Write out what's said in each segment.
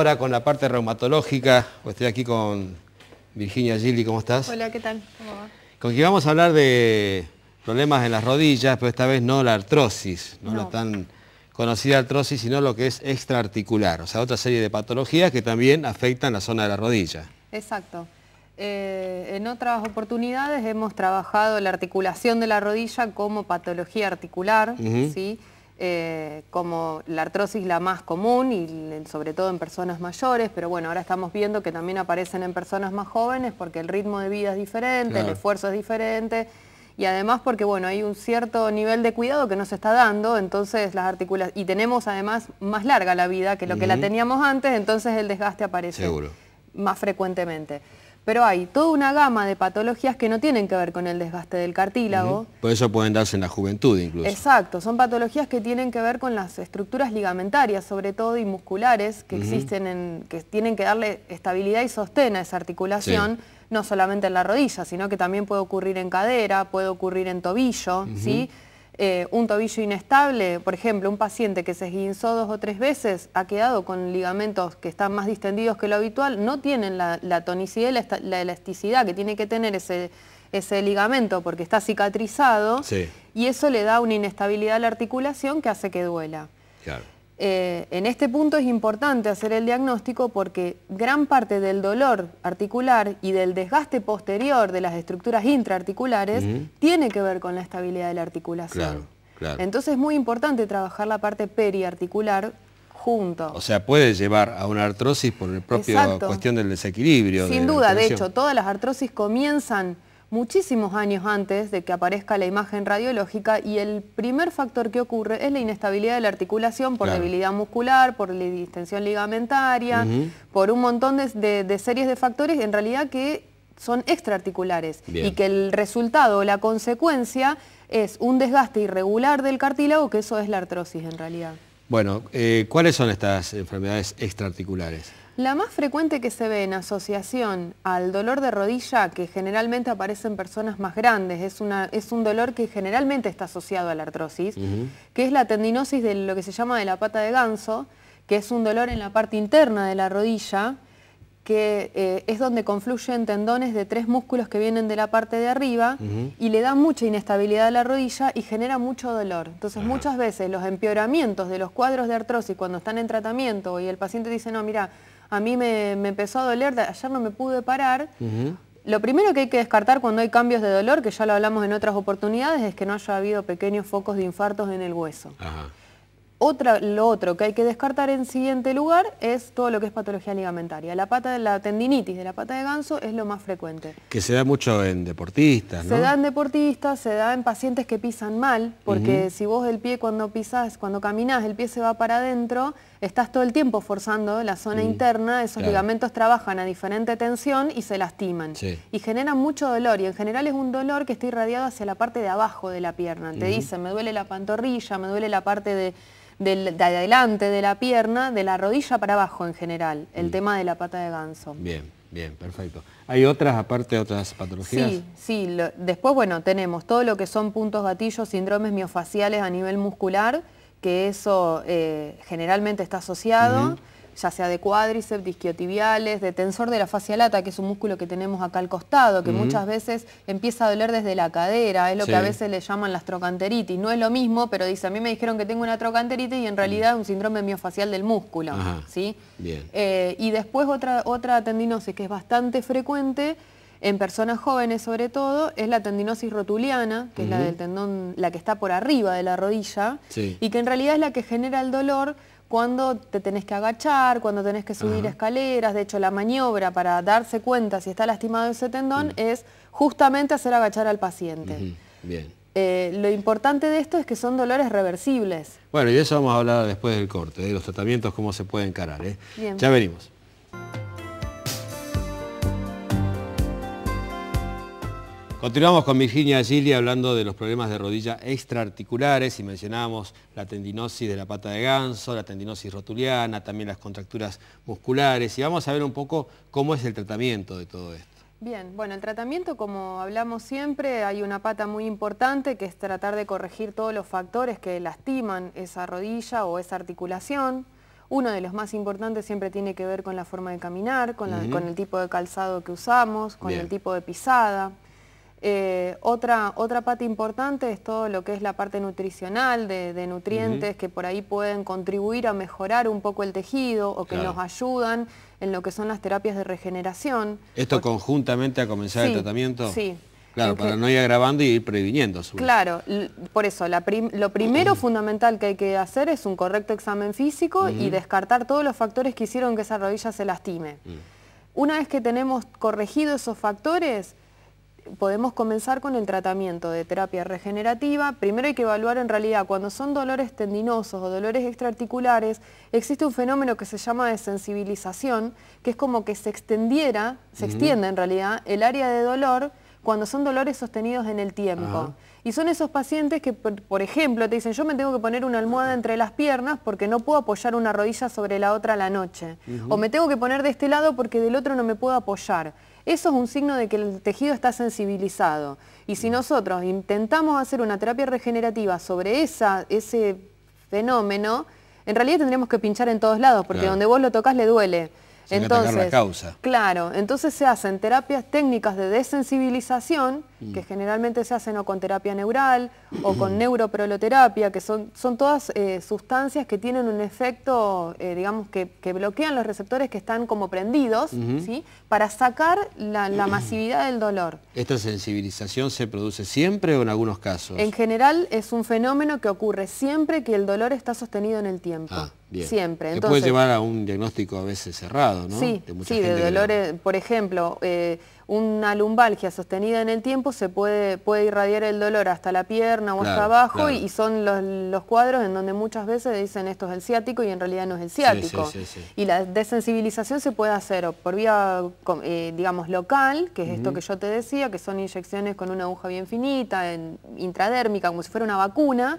Ahora con la parte reumatológica, pues estoy aquí con Virginia Gilly, ¿cómo estás? Hola, ¿qué tal? ¿Cómo va? Con quien vamos a hablar de problemas en las rodillas, pero esta vez no la artrosis, no, la tan conocida artrosis, sino lo que es extraarticular, o sea, otra serie de patologías que también afectan la zona de la rodilla. Exacto. Eh, en otras oportunidades hemos trabajado la articulación de la rodilla como patología articular, ¿sí? Eh, como la artrosis la más común y sobre todo en personas mayores, pero bueno, ahora estamos viendo que también aparecen en personas más jóvenes porque el ritmo de vida es diferente, el esfuerzo es diferente y además porque bueno, hay un cierto nivel de cuidado que nos está dando, entonces las articulaciones, y tenemos además más larga la vida que lo que la teníamos antes, entonces el desgaste aparece más frecuentemente pero hay toda una gama de patologías que no tienen que ver con el desgaste del cartílago. Por eso pueden darse en la juventud incluso. Exacto, son patologías que tienen que ver con las estructuras ligamentarias, sobre todo y musculares, que existen, en, que tienen que darle estabilidad y sostén a esa articulación, no solamente en la rodilla, sino que también puede ocurrir en cadera, puede ocurrir en tobillo, ¿sí? Eh, un tobillo inestable, por ejemplo, un paciente que se esguinzó dos o tres veces, ha quedado con ligamentos que están más distendidos que lo habitual, no tienen la, tonicidad la, elasticidad que tiene que tener ese, ligamento porque está cicatrizado y eso le da una inestabilidad a la articulación que hace que duela. Eh, en este punto es importante hacer el diagnóstico porque gran parte del dolor articular y del desgaste posterior de las estructuras intraarticulares tiene que ver con la estabilidad de la articulación. Entonces es muy importante trabajar la parte periarticular junto. O sea, puede llevar a una artrosis por la propia cuestión del desequilibrio. Sin duda, de hecho, todas las artrosis comienzan muchísimos años antes de que aparezca la imagen radiológica y el primer factor que ocurre es la inestabilidad de la articulación por debilidad muscular, por distensión ligamentaria, por un montón de, series de factores en realidad que son extraarticulares y que el resultado, o la consecuencia es un desgaste irregular del cartílago, que eso es la artrosis en realidad. Bueno, eh, ¿cuáles son estas enfermedades extraarticulares? La más frecuente que se ve en asociación al dolor de rodilla, que generalmente aparece en personas más grandes, es, un dolor que generalmente está asociado a la artrosis, que es la tendinosis de lo que se llama de la pata de ganso, que es un dolor en la parte interna de la rodilla, que eh, es donde confluyen tendones de tres músculos que vienen de la parte de arriba y le da mucha inestabilidad a la rodilla y genera mucho dolor. Entonces muchas veces los empeoramientos de los cuadros de artrosis cuando están en tratamiento y el paciente dice, no, mira, a mí me, empezó a doler, ayer no me pude parar, Lo primero que hay que descartar cuando hay cambios de dolor, que ya lo hablamos en otras oportunidades, es que no haya habido pequeños focos de infartos en el hueso. Otra, lo otro que hay que descartar en siguiente lugar es todo lo que es patología ligamentaria. La, pata, la tendinitis de la pata de ganso es lo más frecuente. Que se da mucho en deportistas, ¿no? Se da en deportistas, se da en pacientes que pisan mal, porque si vos el pie cuando pisas, cuando caminas, el pie se va para adentro, estás todo el tiempo forzando la zona mm, interna, esos ligamentos trabajan a diferente tensión y se lastiman. Y generan mucho dolor y en general es un dolor que está irradiado hacia la parte de abajo de la pierna. Te dicen, me duele la pantorrilla, me duele la parte de, adelante de la pierna, de la rodilla para abajo en general, el mm. tema de la pata de ganso. Bien. Bien, perfecto. ¿Hay otras, aparte otras patologías? Sí, sí. después, bueno, tenemos todo lo que son puntos gatillos, síndromes miofaciales a nivel muscular, que eso eh, generalmente está asociado, ya sea de cuádriceps, disquiotibiales, de tensor de la fascia lata, que es un músculo que tenemos acá al costado, que muchas veces empieza a doler desde la cadera, es lo que a veces le llaman las trocanteritis. No es lo mismo, pero dice, a mí me dijeron que tengo una trocanteritis y en realidad es un síndrome miofacial del músculo. ¿sí? Eh, y después otra, otra tendinosis que es bastante frecuente, en personas jóvenes sobre todo, es la tendinosis rotuliana, que es la del tendón, la que está por arriba de la rodilla, y que en realidad es la que genera el dolor cuando te tenés que agachar, cuando tenés que subir escaleras. De hecho, la maniobra para darse cuenta si está lastimado ese tendón mm. es justamente hacer agachar al paciente. Bien. Eh, lo importante de esto es que son dolores reversibles. Bueno, y de eso vamos a hablar después del corte, de los tratamientos, cómo se puede encarar. ¿eh? Ya venimos. Continuamos con Virginia Gili hablando de los problemas de rodilla extraarticulares y mencionábamos la tendinosis de la pata de ganso, la tendinosis rotuliana, también las contracturas musculares y vamos a ver un poco cómo es el tratamiento de todo esto. Bien, bueno, el tratamiento, como hablamos siempre, hay una pata muy importante que es tratar de corregir todos los factores que lastiman esa rodilla o esa articulación. Uno de los más importantes siempre tiene que ver con la forma de caminar, con, el tipo de calzado que usamos, con el tipo de pisada. Eh, otra, otra parte importante es todo lo que es la parte nutricional, de, nutrientes que por ahí pueden contribuir a mejorar un poco el tejido o que nos ayudan en lo que son las terapias de regeneración. ¿Esto conjuntamente a comenzar el tratamiento? Sí. Claro, para no ir agravando y ir previniendo. Su... Claro, por eso, lo primero fundamental que hay que hacer es un correcto examen físico y descartar todos los factores que hicieron que esa rodilla se lastime. Mm. Una vez que tenemos corregido esos factores, podemos comenzar con el tratamiento de terapia regenerativa. Primero hay que evaluar en realidad cuando son dolores tendinosos o dolores extraarticulares, existe un fenómeno que se llama desensibilización, que es como que se extendiera, se extiende en realidad, el área de dolor cuando son dolores sostenidos en el tiempo. Y son esos pacientes que, por, ejemplo, te dicen, yo me tengo que poner una almohada entre las piernas porque no puedo apoyar una rodilla sobre la otra la noche. O me tengo que poner de este lado porque del otro no me puedo apoyar. Eso es un signo de que el tejido está sensibilizado. Y si mm. nosotros intentamos hacer una terapia regenerativa sobre ese fenómeno, en realidad tendríamos que pinchar en todos lados, porque donde vos lo tocas le duele. entonces, Claro, entonces se hacen terapias técnicas de desensibilización que generalmente se hacen o con terapia neural o con neuroproloterapia, que son, son todas eh, sustancias que tienen un efecto, eh, digamos, que, bloquean los receptores que están como prendidos, ¿sí? Para sacar la, masividad del dolor. ¿Esta sensibilización se produce siempre o en algunos casos? En general es un fenómeno que ocurre siempre que el dolor está sostenido en el tiempo. Ah. Bien. Siempre. Entonces, puede llevar a un diagnóstico a veces cerrado, ¿no? Sí, de, sí, de dolores, por ejemplo, eh, una lumbalgia sostenida en el tiempo se puede, puede irradiar el dolor hasta la pierna o hasta abajo y, son los, cuadros en donde muchas veces dicen esto es el ciático y en realidad no es el ciático. y la desensibilización se puede hacer por vía, eh, digamos, local, que es esto que yo te decía, que son inyecciones con una aguja bien finita, en, intradérmica, como si fuera una vacuna,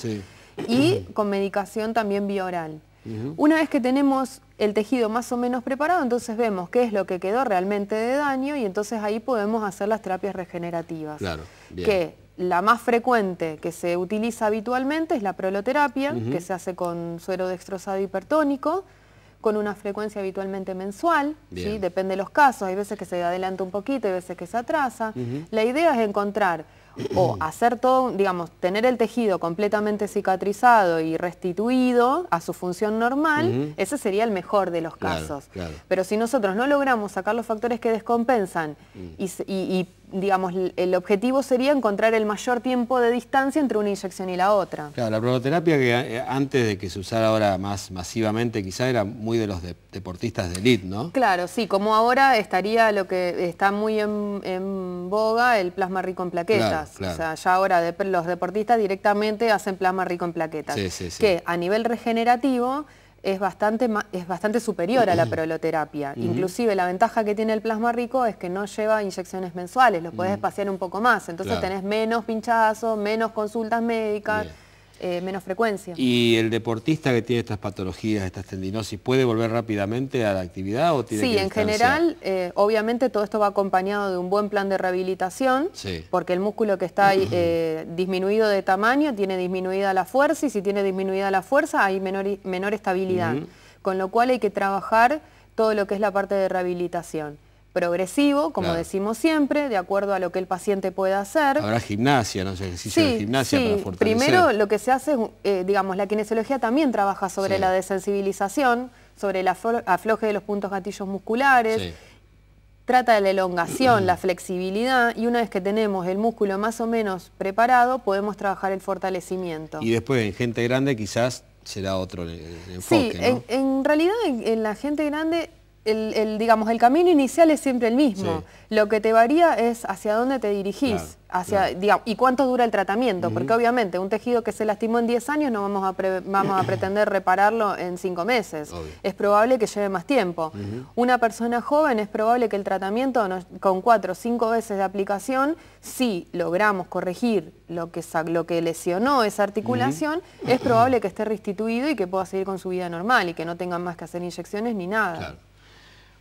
y con medicación también vía oral. Una vez que tenemos el tejido más o menos preparado, entonces vemos qué es lo que quedó realmente de daño y entonces ahí podemos hacer las terapias regenerativas. Que la más frecuente que se utiliza habitualmente es la proloterapia, que se hace con suero destrozado hipertónico, con una frecuencia habitualmente mensual, depende de los casos, hay veces que se adelanta un poquito, hay veces que se atrasa. La idea es encontrar o hacer todo, digamos, tener el tejido completamente cicatrizado y restituido a su función normal, ese sería el mejor de los casos. Pero si nosotros no logramos sacar los factores que descompensan mm. y digamos, el objetivo sería encontrar el mayor tiempo de distancia entre una inyección y la otra. Claro, la proboterapia que eh, antes de que se usara ahora más masivamente quizá era muy de los deportistas de élite, ¿no? Claro, sí, como ahora estaría lo que está muy en, boga, el plasma rico en plaquetas. O sea, ya ahora de, los deportistas directamente hacen plasma rico en plaquetas. Que a nivel regenerativo es bastante, es bastante superior a la proloterapia. Inclusive la ventaja que tiene el plasma rico es que no lleva inyecciones mensuales, lo puedes mm. espaciar un poco más, entonces tenés menos pinchazos, menos consultas médicas, eh, menos frecuencia. ¿Y el deportista que tiene estas patologías, estas tendinosis, puede volver rápidamente a la actividad o tiene Sí, en general, eh, obviamente todo esto va acompañado de un buen plan de rehabilitación, porque el músculo que está eh, disminuido de tamaño tiene disminuida la fuerza y si tiene disminuida la fuerza hay menor, menor estabilidad, con lo cual hay que trabajar todo lo que es la parte de rehabilitación progresivo, como decimos siempre, de acuerdo a lo que el paciente pueda hacer. Habrá gimnasia, no ejercicio de gimnasia para Primero lo que se hace, eh, digamos, la kinesiología también trabaja sobre la desensibilización, sobre el afloje de los puntos gatillos musculares, trata de la elongación, la flexibilidad, y una vez que tenemos el músculo más o menos preparado, podemos trabajar el fortalecimiento. Y después en gente grande quizás será otro eh, enfoque, en, realidad en la gente grande el, digamos, el camino inicial es siempre el mismo. Lo que te varía es hacia dónde te dirigís hacia, y cuánto dura el tratamiento, porque obviamente un tejido que se lastimó en 10 años no vamos a, vamos a pretender repararlo en 5 meses. Es probable que lleve más tiempo. Una persona joven es probable que el tratamiento con 4 o 5 veces de aplicación, si logramos corregir lo que, lo que lesionó esa articulación, es probable que esté restituido y que pueda seguir con su vida normal y que no tenga más que hacer inyecciones ni nada.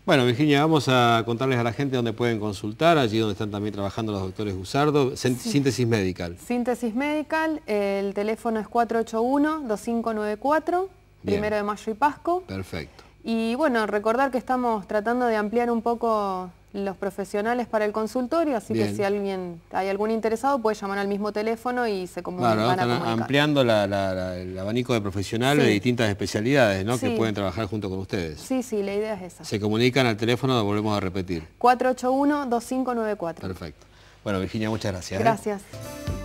Bueno, Virginia, vamos a contarles a la gente dónde pueden consultar, allí donde están también trabajando los doctores Gusardo, Síntesis Medical. Síntesis Medical, el teléfono es 481-2594, primero de mayo y Pasco. Perfecto. Y bueno, recordar que estamos tratando de ampliar un poco los profesionales para el consultorio, así que si alguien hay algún interesado puede llamar al mismo teléfono y se comunican. ampliando el abanico de profesionales de distintas especialidades que pueden trabajar junto con ustedes. Sí, sí, la idea es esa. Se comunican al teléfono, lo volvemos a repetir. 481-2594. Perfecto. Bueno, Virginia, muchas gracias. ¿eh? Gracias.